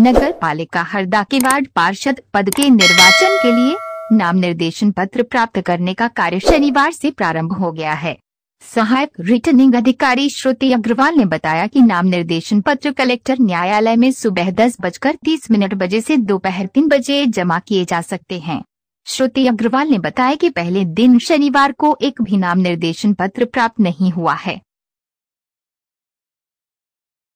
नगर पालिका हरदा के वार्ड पार्षद पद के निर्वाचन के लिए नाम निर्देशन पत्र प्राप्त करने का कार्य शनिवार से प्रारंभ हो गया है सहायक रिटर्निंग अधिकारी श्रुति अग्रवाल ने बताया कि नाम निर्देशन पत्र कलेक्टर न्यायालय में सुबह दस बजकर तीस मिनट बजे से दोपहर तीन बजे जमा किए जा सकते हैं श्रुति अग्रवाल ने बताया कि पहले दिन शनिवार को एक भी नाम निर्देशन पत्र प्राप्त नहीं हुआ है